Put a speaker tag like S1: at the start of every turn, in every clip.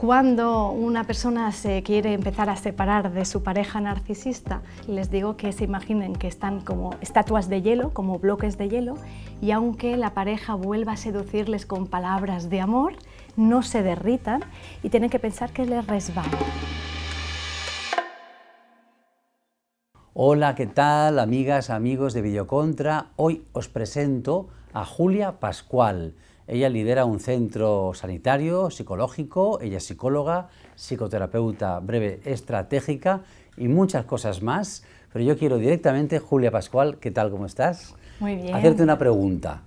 S1: Cuando una persona se quiere empezar a separar de su pareja narcisista, les digo que se imaginen que están como estatuas de hielo, como bloques de hielo, y aunque la pareja vuelva a seducirles con palabras de amor, no se derritan y tienen que pensar que les resbala.
S2: Hola, ¿qué tal, amigas, amigos de Videocontra? Hoy os presento a Julia Pascual, ella lidera un centro sanitario, psicológico, ella es psicóloga, psicoterapeuta breve estratégica y muchas cosas más. Pero yo quiero directamente, Julia Pascual, ¿qué tal? ¿Cómo estás?
S1: Muy bien. Hacerte una
S2: pregunta.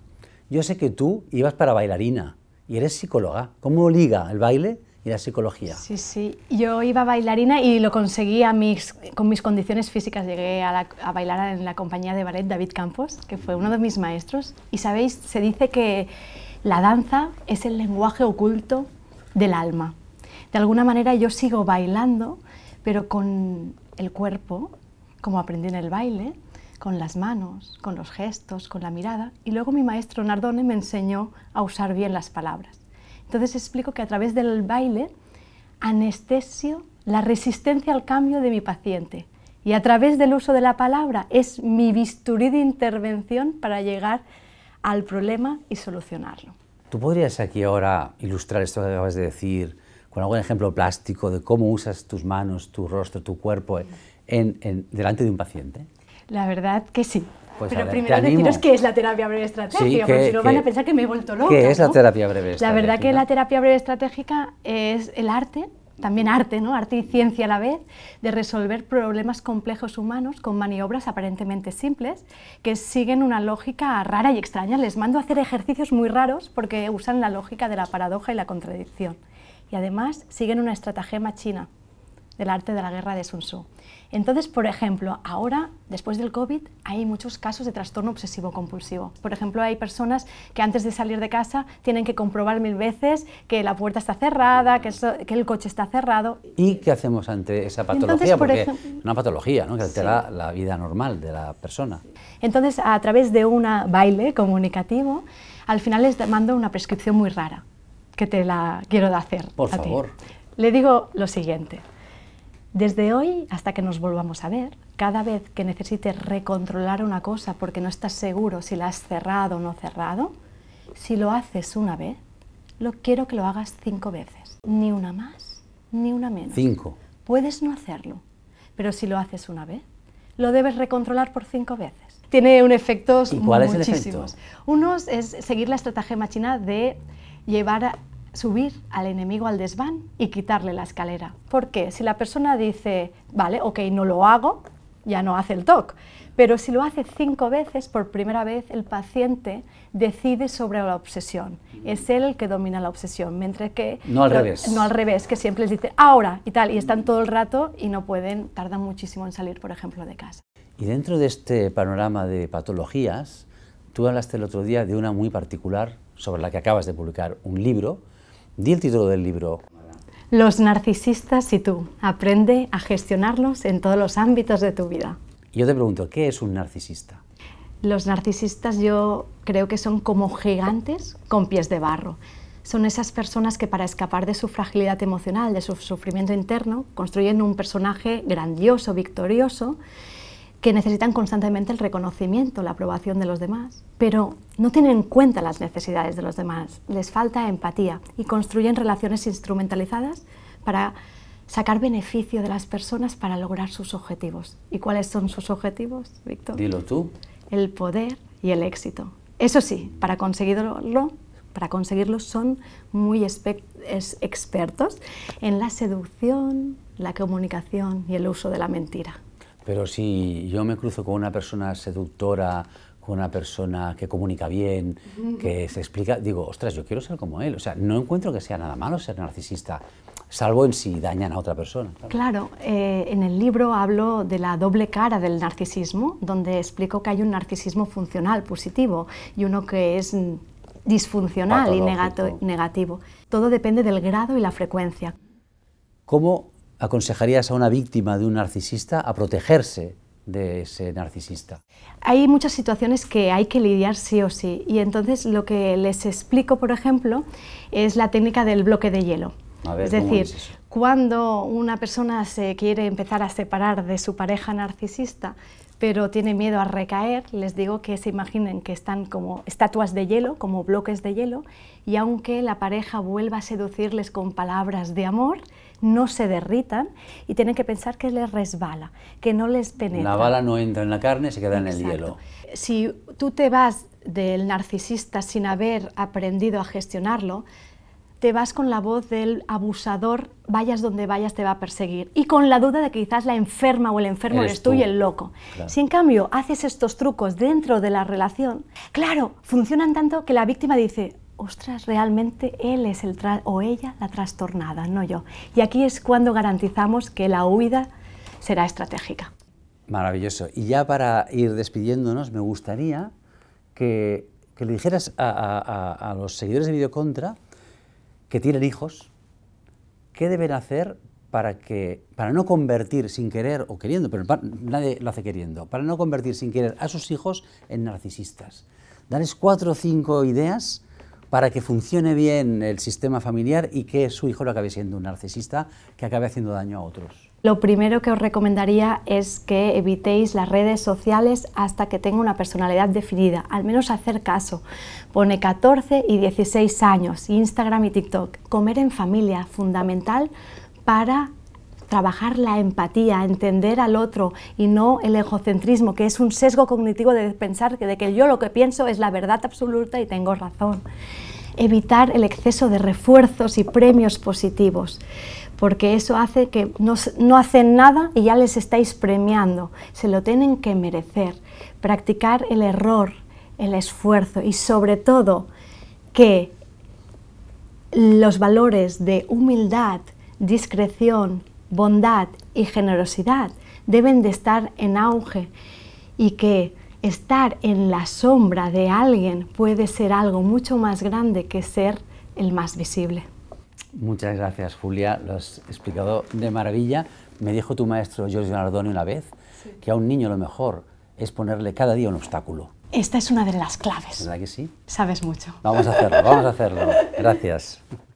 S2: Yo sé que tú ibas para bailarina y eres psicóloga. ¿Cómo liga el baile y la psicología. Sí,
S1: sí. Yo iba bailarina y lo conseguí a con mis condiciones físicas. Llegué a, a, bailar en la compañía de ballet David Campos, que fue uno de mis maestros. Y sabéis, se dice que la danza es el lenguaje oculto del alma. De alguna manera yo sigo bailando, pero con el cuerpo, como aprendí en el baile, con las manos, con los gestos, con la mirada. Y luego mi maestro Nardone me enseñó a usar bien las palabras. Entonces explico que a través del baile anestesio la resistencia al cambio de mi paciente. Y a través del uso de la palabra es mi bisturí de intervención para llegar al problema y solucionarlo.
S2: ¿Tú podrías aquí ahora ilustrar esto que acabas de decir con algún ejemplo plástico de cómo usas tus manos, tu rostro, tu cuerpo eh, en, delante de un paciente?
S1: La verdad que sí. Pues Pero primero deciros qué es la terapia breve estratégica, porque si no van a pensar que me he vuelto loca. ¿Qué es la terapia breve estratégica? La verdad que la terapia breve estratégica es el arte también arte, ¿no? arte y ciencia a la vez, de resolver problemas complejos humanos con maniobras aparentemente simples que siguen una lógica rara y extraña. Les mando a hacer ejercicios muy raros porque usan la lógica de la paradoja y la contradicción. Y además siguen una estratagema china, del arte de la guerra de Sun Tzu. Entonces, por ejemplo, ahora, después del COVID, hay muchos casos de trastorno obsesivo-compulsivo. Por ejemplo, hay personas que antes de salir de casa tienen que comprobar mil veces que la puerta está cerrada, que, el coche está cerrado.
S2: ¿Y qué hacemos ante esa patología? Entonces, por Porque es una patología que altera la vida normal de la persona.
S1: Entonces, a través de un baile comunicativo, al final les mando una prescripción muy rara que te la quiero hacer. Por favor. Le digo lo siguiente. Desde hoy hasta que nos volvamos a ver, cada vez que necesites recontrolar una cosa porque no estás seguro si la has cerrado o no cerrado, si lo haces una vez, lo quiero que lo hagas cinco veces. Ni una más, ni una menos. Cinco. Puedes no hacerlo, pero si lo haces una vez, lo debes recontrolar por cinco veces. Tiene un efecto ¿Y cuál Es Unos es seguir la estrategia machina de llevar subir al enemigo al desván y quitarle la escalera. Porque si la persona dice, vale, ok, no lo hago, ya no hace el TOC. Pero si lo hace cinco veces, por primera vez el paciente decide sobre la obsesión. Mm. Es él el que domina la obsesión, mientras que... No al revés. No al revés, que siempre les dice ahora y tal, y están todo el rato y no pueden, tardan muchísimo en salir, por ejemplo, de casa.
S2: Y dentro de este panorama de patologías, tú hablaste el otro día de una muy particular, sobre la que acabas de publicar un libro, Di el título del libro.
S1: Los narcisistas y tú. Aprende a gestionarlos en todos los ámbitos de tu vida.
S2: Yo te pregunto, ¿qué es un narcisista?
S1: Los narcisistas yo creo que son como gigantes con pies de barro. Son esas personas que para escapar de su fragilidad emocional, de su sufrimiento interno, construyen un personaje grandioso, victorioso, que necesitan constantemente el reconocimiento, la aprobación de los demás, pero no tienen en cuenta las necesidades de los demás, les falta empatía y construyen relaciones instrumentalizadas para sacar beneficio de las personas para lograr sus objetivos. ¿Y cuáles son sus objetivos, Víctor? Dilo tú. El poder y el éxito. Eso sí, para conseguirlo, para conseguirlo son muy expertos en la seducción, la comunicación y el uso de la mentira.
S2: Pero si yo me cruzo con una persona seductora, con una persona que comunica bien, que se explica, digo, ostras, yo quiero ser como él. O sea, no encuentro que sea nada malo ser narcisista, salvo en si dañan a otra persona.
S1: Claro, eh, en el libro hablo de la doble cara del narcisismo, donde explico que hay un narcisismo funcional positivo y uno que es disfuncional y negativo. Todo depende del grado y la frecuencia
S2: aconsejarías a una víctima de un narcisista a protegerse de ese narcisista?
S1: Hay muchas situaciones que hay que lidiar sí o sí y entonces lo que les explico, por ejemplo, es la técnica del bloque de hielo. es decir, cuando una persona se quiere empezar a separar de su pareja narcisista, pero tiene miedo a recaer, les digo que se imaginen que están como estatuas de hielo, como bloques de hielo, y aunque la pareja vuelva a seducirles con palabras de amor, no se derritan y tienen que pensar que les resbala, que no les penetra. La bala
S2: no entra en la carne, se queda en el hielo.
S1: Si tú te vas del narcisista sin haber aprendido a gestionarlo, te vas con la voz del abusador, vayas donde vayas te va a perseguir. Y con la duda de que quizás la enferma o el enfermo eres, tú, y el loco. Si en cambio haces estos trucos dentro de la relación, claro, funcionan tanto que la víctima dice, ostras, realmente él es el o ella la trastornada, no yo. Y aquí es cuando garantizamos que la huida será estratégica.
S2: Maravilloso. Y ya para ir despidiéndonos, me gustaría que, le dijeras a, a los seguidores de Videocontra, que tienen hijos, ¿qué deben hacer para, que, para no convertir sin querer o queriendo, pero nadie lo hace queriendo, para no convertir sin querer a sus hijos en narcisistas? Darles cuatro o cinco ideas para que funcione bien el sistema familiar y que su hijo no acabe siendo un narcisista que acabe haciendo daño a otros.
S1: Lo primero que os recomendaría es que evitéis las redes sociales hasta que tenga una personalidad definida, al menos hacer caso. Pone 14 y 16 años, Instagram y TikTok. Comer en familia, fundamental para trabajar la empatía, entender al otro y no el egocentrismo, que es un sesgo cognitivo de pensar que de que yo lo que pienso es la verdad absoluta y tengo razón evitar el exceso de refuerzos y premios positivos, porque eso hace que no, hacen nada y ya les estáis premiando, se lo tienen que merecer. Practicar el error, el esfuerzo y sobre todo que los valores de humildad, discreción, bondad y generosidad deben de estar en auge y que estar en la sombra de alguien puede ser algo mucho más grande que ser el más visible.
S2: Muchas gracias, Julia. Lo has explicado de maravilla. Me dijo tu maestro Giorgio Nardoni una vez que a un niño lo mejor es ponerle cada día un obstáculo.
S1: Esta es una de las claves. ¿Verdad que sí? Sabes mucho. Vamos a hacerlo, vamos a hacerlo. Gracias.